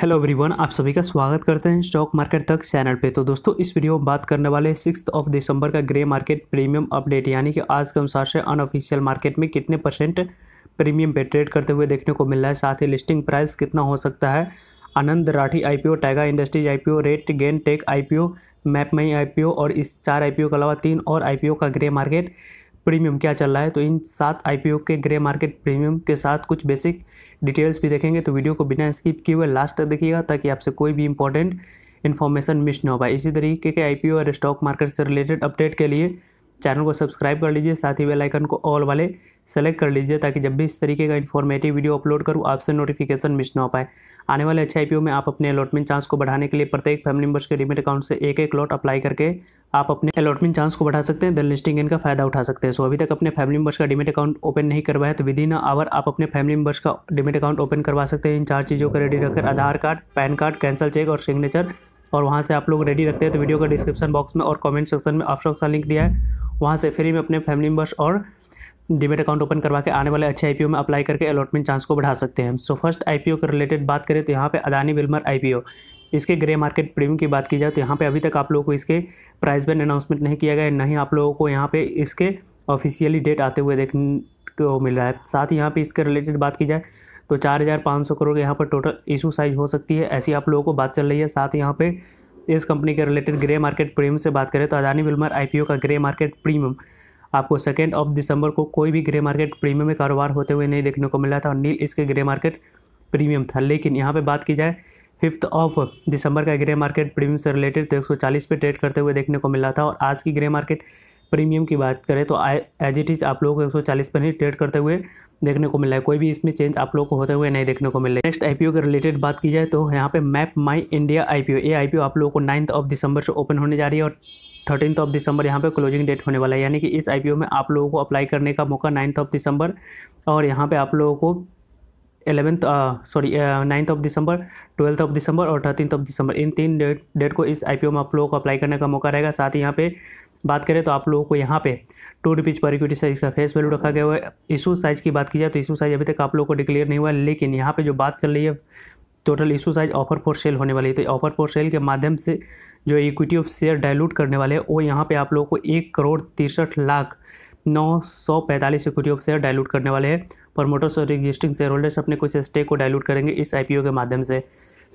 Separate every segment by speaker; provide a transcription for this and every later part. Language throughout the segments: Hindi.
Speaker 1: हेलो एवरीवन आप सभी का स्वागत करते हैं स्टॉक मार्केट तक चैनल पे तो दोस्तों इस वीडियो में बात करने वाले सिक्स ऑफ दिसंबर का ग्रे मार्केट प्रीमियम अपडेट यानी कि आज के अनुसार से अनऑफिशियल मार्केट में कितने परसेंट प्रीमियम पे ट्रेड करते हुए देखने को मिल रहा है साथ ही लिस्टिंग प्राइस कितना हो सकता है Anand Rathi IPO Tega Industries IPO RateGain Tech IPO P IPO और इस चार आईपीओ के अलावा तीन और आईपीओ का ग्रे मार्केट प्रीमियम क्या चल रहा है तो इन सात आई के ग्रे मार्केट प्रीमियम के साथ कुछ बेसिक डिटेल्स भी देखेंगे तो वीडियो को बिना स्किप किए हुए लास्ट तक देखिएगा ताकि आपसे कोई भी इंपॉर्टेंट इन्फॉर्मेशन मिस ना हो पाए इसी तरीके के आई और स्टॉक मार्केट से रिलेटेड अपडेट के लिए चैनल को सब्सक्राइब कर लीजिए साथ ही बेल आइकन को ऑल वाले सेलेक्ट कर लीजिए ताकि जब भी इस तरीके का इन्फॉर्मेटिव वीडियो अपलोड करूँ आपसे नोटिफिकेशन मिस ना हो पाए आने वाले अच्छे आई में आप अपने अलॉटमेंट चांस को बढ़ाने के लिए प्रत्येक फैमिली मेंबर्स के डिमिट अकाउंट से एक एक लॉट अप्लाई करके आप अपने अलॉटमेंट चांस को बढ़ा सकते हैं दल लिस्टिंग इनका फायदा उठा सकते हैं सो अभी तक अपने फैमिली मेम्बर्स का डिमिट अकाउंट ओपन नहीं करवाया तो विद इन आवर आप अपने फैमिली मेंबर्स का डिमिट अकाउंट ओपन करवा सकते हैं इन चार चीज़ों को रेडी रखकर Aadhaar card PAN card cancel cheque और सिग्नेचर और वहाँ से आप लोग रेडी रखते हैं तो वीडियो का डिस्क्रिप्शन बॉक्स में और कमेंट सेक्शन में ऑप्शन का लिंक दिया है वहाँ से फ्री में अपने फैमिली मेम्बर्स और डिमेट अकाउंट ओपन करवा के आने वाले अच्छे आईपीओ में अप्लाई करके अलॉटमेंट चांस को बढ़ा सकते हैं सो फर्स्ट आईपीओ के रिलेटेड बात करें तो यहाँ पे अदानी विल्मर आईपीओ इसके ग्रे मार्केट प्रीमियम की बात की जाए तो यहाँ पे अभी तक आप लोगों को इसके प्राइस बैंड अनाउंसमेंट नहीं किया गया ना ही आप लोगों को यहाँ पे इसके ऑफिशियली डेट आते हुए देखने को मिल रहा है साथ ही यहाँ पे इसके रिलेटेड बात की जाए तो चार हज़ार पाँच सौ करोड़ यहाँ पर टोटल इशू साइज हो सकती है ऐसी आप लोगों को बात चल रही है साथ ही यहाँ पर इस कंपनी के रिलेटेड ग्रे मार्केट प्रीमियम से बात करें तो अदानी विल्मर आईपीओ का ग्रे मार्केट प्रीमियम आपको सेकेंड ऑफ दिसंबर को कोई भी ग्रे मार्केट प्रीमियम में कारोबार होते हुए नहीं देखने को मिला था और नील इसके ग्रे मार्केट प्रीमियम था लेकिन यहाँ पर बात की जाए फिफ्थ ऑफ दिसंबर का ग्रे मार्केट प्रीमियम से रिलेटेड तो एक पे ट्रेड करते हुए देखने को मिला था और आज की ग्रे मार्केट प्रीमियम की बात करें तो एज इट इज़ आप लोगों को चालीस पर ही ट्रेड करते हुए देखने को मिल रहा है कोई भी इसमें चेंज आप लोगों को होते हुए नहीं देखने को मिल रहा है नेक्स्ट आईपीओ के रिलेटेड बात की जाए तो यहाँ पे मैप माई इंडिया आईपीओ ये आईपीओ आप लोगों को नाइन्थ ऑफ दिसंबर से ओपन होने जा रही है और थर्टीन ऑफ दिसंबर यहाँ पे क्लोजिंग डेट होने वाला है यानी कि इस आई में आप लोगों को अप्लाई करने का मौका नाइन्थ ऑफ दिसंबर और यहाँ पे आप लोगों को eleventh sorry ninth of December twelfth of December और थर्टीन ऑफ दिसंबर इन तीन डेट डेट को इस आईपीओ में आप लोगों को अप्लाई करने का मौका रहेगा साथ ही यहाँ पे बात करें तो आप लोगों को यहाँ पे two rupees per equity size का फेस वैल्यू रखा गया हुआ है इशू साइज़ की बात की जाए तो इशू साइज़ अभी तक आप लोगों को डिक्लेयर नहीं हुआ है लेकिन यहाँ पे जो बात चल रही है total issue size offer for sale होने वाली है तो ऑफर फॉर सेल के माध्यम से जो इक्विटी ऑफ शेयर डायलूट करने वाले हैं वो यहाँ पर आप लोगों को एक करोड़ तिरसठ लाख नौ सौ पैंतालीस इक्विटी ऑफ शेयर डायलूट करने वाले हैं प्रमोटर्स और एग्जिस्टिंग शेयर होल्डर्स अपने कुछ स्टेक को डायलूट करेंगे इस ओ के माध्यम से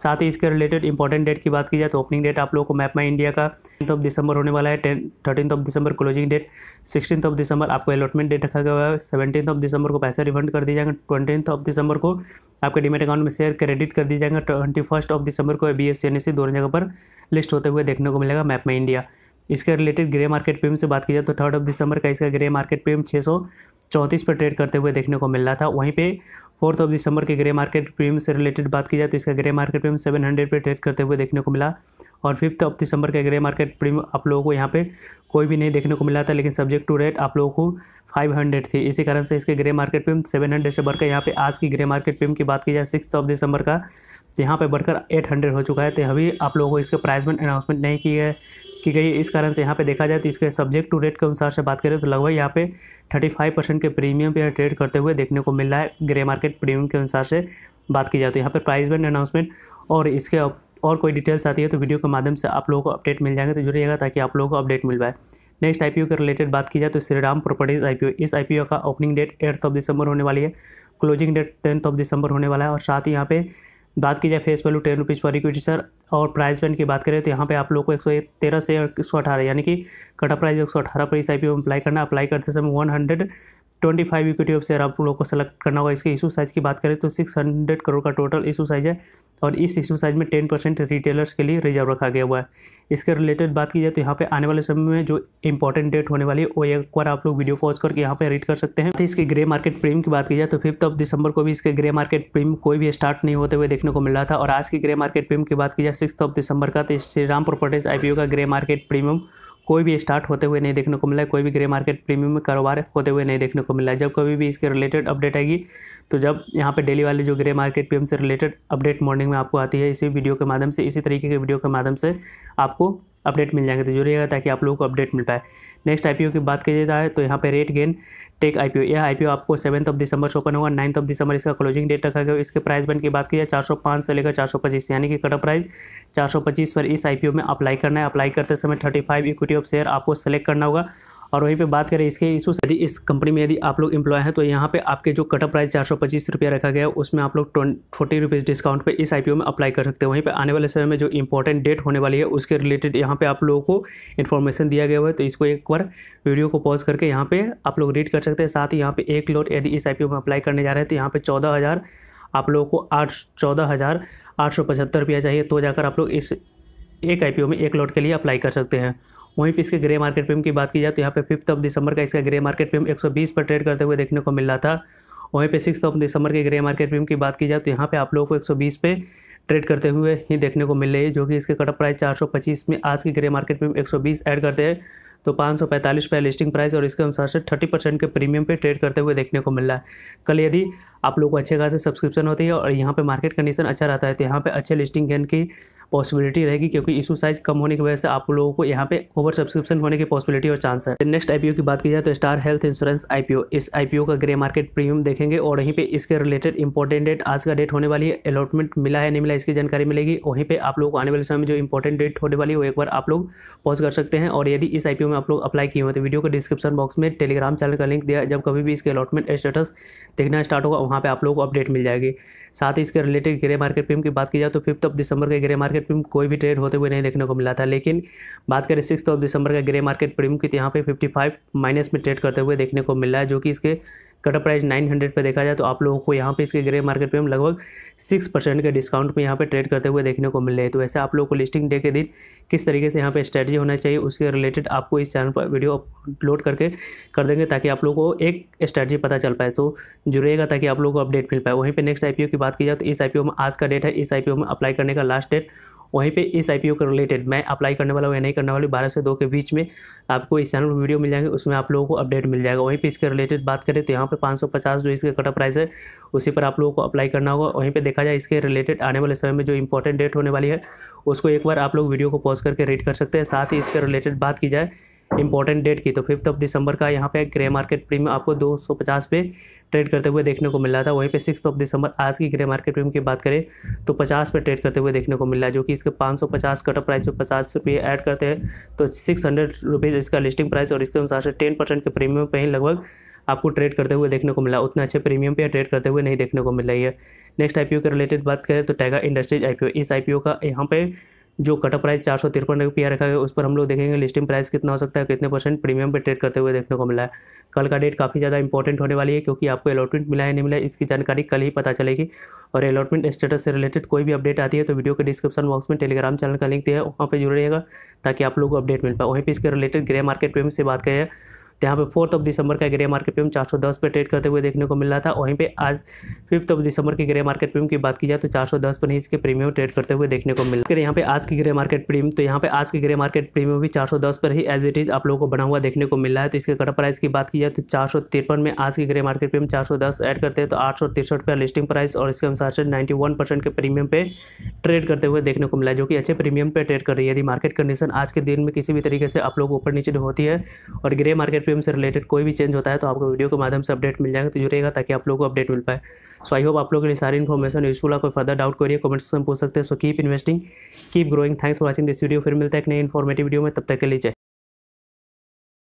Speaker 1: साथ ही इसके रिलेटेड इंपॉर्टेंट डेट की बात की जाए तो ओपनिंग डेट आप लोगों को मैप माई इंडिया का टेंथ ऑफ दिसंबर होने वाला है ten thirteen of December closing date sixteen of December आपको अलॉटमेंट डेट रखा गया है सेवेंटीन ऑफ दिसंबर को पैसा रिफंड कर दिया जाएगा ट्वेंटी ऑफ दिसंबर को आपके डिमेट अकाउंट में शेयर क्रेडिट कर दिया जाएगा ट्वेंटी फर्स्ट ऑफ दिसंबर को B S C S C दोनों जगह पर लिस्ट होते हुए देखने को मिलेगा मैप माई इंडिया इसके रिलेटेड ग्रे मार्केट पेम से बात की जाए तो थर्ड ऑफ दिसंबर का इसका ग्रे मार्केट पेम छः सौ चौंतीस पर ट्रेड करते हुए देखने को मिल रहा था वहीं पे फोर्थ ऑफ दिसंबर के ग्रे मार्केट प्रीमियम से रिलेटेड बात की जाए तो इसका grey market premium seven hundred पर ट्रेड करते हुए देखने को मिला और फिफ्थ ऑफ दिसंबर का ग्रे मार्केट प्रीमियम आप लोगों को यहाँ पे कोई भी नहीं देखने को मिला था लेकिन सब्जेक्ट टू रेट आप लोगों को फाइव हंड्रेड थी इसी कारण से इसके grey market premium seven hundred से बढ़कर यहाँ पे आज की ग्रे मार्केट प्रीमियम की बात की जाए सिक्स ऑफ दिसंबर का यहाँ पर बढ़कर एट हंड्रेड हो चुका है तो अभी आप लोगों को इसके प्राइस में अनाउंसमेंट नहीं की है की गई इस कारण से यहाँ पे देखा जाए तो इसके सब्जेक्ट टू रेट के अनुसार से बात करें तो लगभग यहाँ पे थर्टी फाइव परसेंट के प्रीमियम पर ट्रेड करते हुए देखने को मिल रहा है ग्रे मार्केट प्रीमियम के अनुसार से बात की जाए तो यहाँ पर प्राइस बैंड अनाउंसमेंट और इसके और कोई डिटेल्स आती है तो वीडियो के माध्यम से आप लोगों को अपडेट मिल जाएंगे तो जुड़ जाएगा ताकि आप लोगों को अपडेट मिल पाए नेक्स्ट आईपीओ के रिलेटेड बात की जाए तो श्रीराम प्रॉपर्टीज आईपीओ इस आईपीओ का opening date eighth of December होने वाली है closing date tenth of December होने वाला है और साथ ही यहाँ पे बात की जाए face value ten rupees per equity share और प्राइस बैंड की बात करें तो यहाँ पे आप लोग को एक तेरह से एक सौ अठारह यानी कि कटा प्राइस एक सौ अठारह पर इस आई में अप्लाई करना अप्लाई करते समय one hundred twenty five equity of share आप लोग को सेलेक्ट करना होगा इसके इशू साइज़ की बात करें तो सिक्स हंड्रेड करोड़ का टोटल इशू साइज़ है और इस इशू साइज़ में टेन परसेंट रिटेलर्स के लिए रिजर्व रखा गया हुआ है इसके रिलेटेड बात की जाए तो यहाँ पे आने वाले समय में जो इंपॉर्टेंट डेट होने वाली है वो एक बार आप लोग वीडियो पॉज करके यहाँ पे रीड कर सकते हैं तो इसके ग्रे मार्केट प्रीम की बात की जाए तो फिफ्थ ऑफ दिसंबर को भी इसके ग्रे मार्केट प्रीम कोई भी स्टार्ट नहीं होते हुए देखने को मिल रहा था और आज की ग्रे मार्केट प्रीम की बात की जाए सिक्स ऑफ दिसंबर का तो श्री राम प्रॉपर्टीज आई का ग्रे मार्केट प्रीमियम कोई भी स्टार्ट होते हुए नहीं देखने को मिला है कोई भी ग्रे मार्केट प्रीमियम में कारोबार होते हुए नहीं देखने को मिला है जब कभी भी इसके रिलेटेड अपडेट आएगी तो जब यहाँ पे डेली वाले जो ग्रे मार्केट पीएम से रिलेटेड अपडेट मॉर्निंग में आपको आती है इसी वीडियो के माध्यम से इसी तरीके के वीडियो के माध्यम से आपको अपडेट मिल जाएंगे तो जुड़िएगा ताकि आप लोगों को अपडेट मिल पाए नेक्स्ट आईपीओ की बात की जाए तो यहाँ पे रेट गेन टेक आईपीओ यह आईपीओ आपको सेवन्थ ऑफ दिसंबर से ओपन होगा नाइन्थ ऑफ दिसंबर इसका क्लोजिंग डेट रखा गया इसके प्राइस बैंड की बात की जाए चार से लेकर चार यानी कि कट प्राइस चार पर इस आईपीओ में अप्लाई करना है अप्लाई करते समय थर्टी इक्विटी ऑफ शेयर आपको सेलेक्ट करना होगा और वहीं पे बात करें इसके इशू यदि इस कंपनी में यदि आप लोग इंप्लॉय हैं तो यहाँ पे आपके जो कटअप प्राइस चार सौ पच्चीस रुपया रखा गया है उसमें आप लोग फोर्टी रुपीज़ डिस्काउंट पे इस आईपीओ में अप्लाई कर सकते हैं वहीं पे आने वाले समय में जो इंपॉर्टेंट डेट होने वाली है उसके रिलेटेड यहाँ पे आप लोगों को इन्फॉर्मेशन दिया गया है तो इसको एक बार वीडियो को पॉज करके यहाँ पर आप लोग रीड कर सकते हैं साथ ही यहाँ पर एक लोट यदि इस आई में अप्लाई करने जा रहे हैं तो यहाँ पर चौदह आप लोगों को आठ चौदह हज़ार आठ सौ पचहत्तर रुपया चाहिए तो जाकर आप लोग इस एक आई में एक लॉट के लिए अप्लाई कर सकते हैं वहीं पे इसके ग्रे मार्केट पेम की बात की जाए तो यहाँ पे फिफ्थ ऑफ दिसंबर का इसका ग्रे मार्केट पेम 120 पर ट्रेड करते हुए देखने को मिल रहा था वहीं पे सिक्स ऑफ दिसंबर के ग्रे मार्केट पेम की बात की जाए तो यहाँ पे आप लोगों को 120 पे ट्रेड करते हुए ही देखने को मिल रही है जो कि इसके कटअप प्राइस 425 में आज की ग्रे मार्केट में 120 ऐड करते हैं तो 545 पे लिस्टिंग प्राइस और इसके अनुसार से 30 परसेंट के प्रीमियम पे ट्रेड करते हुए देखने को मिल रहा है कल यदि आप लोगों को अच्छे खासे सब्सक्रिप्शन होती है और यहाँ पे मार्केट कंडीशन अच्छा रहता है तो यहाँ पे अच्छे लिस्टिंग गेन की पॉसिबिलिटी रहेगी क्योंकि इशू साइज कम होने की वजह से आप लोगों को यहाँ पे ओवर सब्सक्रिप्शन होने की पॉसिबिलिटी और चांस है नेक्स्ट आईपीओ की बात की जाए तो स्टार हेल्थ इंश्योरेंस आईपीओ इस आईपीओ का ग्रे मार्केट प्रीमियम देखेंगे और यहीं पर इसके रिलेटेड इंपॉर्टेंट डेट आज का डेट होने वाली है अलॉटमेंट मिला है नहीं मिला है इसकी जानकारी मिलेगी वहीं पे आप लोग आने वाले समय में जो इंपॉर्टेंट डेट होने वाली है वो एक बार आप लोग पॉज कर सकते हैं और यदि इस आई में आप लोग अप्लाई किए हुए तो वीडियो के डिस्क्रिप्शन बॉक्स में टेलीग्राम चैनल का लिंक दिया जब कभी भी इसके अलॉटमेंट स्टेटस देखना स्टार्ट होगा वहाँ पर आप लोग को अपडेट मिल जाएगी साथ ही इसके रिलेटेड ग्रे मार्केट प्रीम की बात की जाए तो फिफ्थ ऑफ दिसंबर के ग्रे मार्केट प्रीम कोई भी ट्रेड होते हुए नहीं देखने को मिला था लेकिन बात करें सिक्स ऑफ दिसंबर का ग्रे मार्केट प्रीम की तो यहाँ पर फिफ्टी माइनस में ट्रेड करते हुए देखने को मिला है जो कि इसके कटअप प्राइस 900 पे देखा जाए तो आप लोगों को यहाँ पे इसके ग्रे मार्केट पे हम लगभग सिक्स परसेंट के डिस्काउंट पे यहाँ पे ट्रेड करते हुए देखने को मिल रहे हैं तो वैसे आप लोगों को लिस्टिंग डे के दिन किस तरीके से यहाँ पे स्ट्रेटजी होना चाहिए उसके रिलेटेड आपको इस चैनल पर वीडियो अपलोड करके कर देंगे ताकि आप लोग को एक स्ट्रेटजी पता चल पाए तो जुड़ेगा ताकि आप लोगों को अपडेट मिल पाए वहीं पर नेक्स्ट आई की बात की जाए तो इस आई में आज का डेट है इस आई में अप्लाई करने का लास्ट डेट वहीं पे इस आईपीओ के रिलेटेड मैं अप्लाई करने वाला हूँ या नहीं करने वाली बारह से दो के बीच में आपको इस चैनल पर वीडियो मिल जाएंगे उसमें आप लोगों को अपडेट मिल जाएगा वहीं पर इसके रिलेटेड बात करें तो यहाँ पर पाँच जो इसके कटअप प्राइस है उसी पर आप लोगों को अप्लाई करना होगा वहीं पर देखा जाए इसके रिलेटेड आने वाले समय में जो इंपॉर्टेंट डेट होने वाली है उसको एक बार आप लोग वीडियो को पॉज करके रीड कर सकते हैं साथ ही इसके रिलेटेड बात की जाए इंपॉर्टेंट डेट की तो फिफ्थ ऑफ दिसंबर का यहाँ पे ग्रे मार्केट प्रीमियम आपको 250 पे ट्रेड करते हुए देखने को मिल रहा था वहीं पे सिक्स ऑफ दिसंबर आज की ग्रे मार्केट प्रीमियम की बात करें तो 50 पे ट्रेड करते हुए देखने को मिल रहा है जो कि इसके 550 कटअप प्राइस पर पचास रुपये ऐड करते हैं तो सिक्स हंड्रेड इसका लिस्टिंग प्राइस और इसके अनुसार से टेन परसेंट के प्रीमियम पर ही लगभग आपको ट्रेड करते हुए देखने को मिला उतना अच्छे प्रीमियम पे ट्रेड करते हुए नहीं देखने को मिल रही है नेक्स्ट आईपीओ के रिलेटेड बात करें तो टैगा इंडस्ट्रीज आईपीओ इस आईपीओ का यहाँ पे जो कटअप प्राइस चार सौ तिरपन रुपया रखा गया उस पर हम लोग देखेंगे लिस्टिंग प्राइस कितना हो सकता है कितने परसेंट प्रीमियम पे ट्रेड करते हुए देखने को मिला है कल का डेट काफ़ी ज़्यादा इंपॉर्टेंट होने वाली है क्योंकि आपको अलॉटमेंट मिला है नहीं मिला इसकी जानकारी कल ही पता चलेगी और अलॉटमेंट स्टेटस से रिलेटेड कोई भी अपडेट आती है तो वीडियो के डिस्क्रिप्शन बॉक्स में टेलीग्राम चैनल का लिंक दिया है वहाँ पर रहेगा ताकि आप लोग को अपडेट मिल पाए वहीं पर इसके रिलेटेड ग्रे मार्केट पे से बात करें तो यहाँ पे फोर्थ ऑफ दिसंबर का ग्रे मार्केट प्रीमियम चार पे ट्रेड करते हुए देखने को मिल रहा था वहीं पे आज फिफ्थ ऑफ दिसंबर के ग्रे मार्केट प्रीमियम की बात की जाए तो चार पर ही इसके प्रीमियम ट्रेड करते हुए देखने को मिला यहाँ पे आज की ग्रे मार्केट प्रीमियम तो यहाँ पे आज की ग्रे मार्केट प्रीमियम भी चार पर ही एज इट इज आप लोगों को बना हुआ देखने को मिल रहा है तो इसके कटा प्राइस की बात की जाए तो चार में आज की ग्रे मार्केट प्रीमियम चार ऐड करते हैं तो आठ का लिस्टिंग प्राइस और इसके अनुसार से नाइन्टी के प्रीमियम पे ट्रेड करते हुए देखने को मिला जो कि अच्छे प्रीमियम पे ट्रेड कर रही है यदि मार्केट कंडीशन आज के दिन में किसी भी तरीके से आप लोग ऊपर नीचे होती है और ग्रे मार्केट से रिलेटेड कोई भी चेंज होता है तो आपको वीडियो के माध्यम से अपडेट मिल जाएगा तो जुड़ेगा ताकि आप लोग को अपडेट मिल पाए सो आई होप आप लोगों के लिए सारी इन्फॉर्मेशन यूजफुल है कोई फर्दर डाउट करिए कमेंट सेक्शन पूछ सकते हैं so keep investing keep growing thanks for watching this video फिर मिलता है एक नई इन्फॉर्मेटिव वीडियो में तब तक के लिए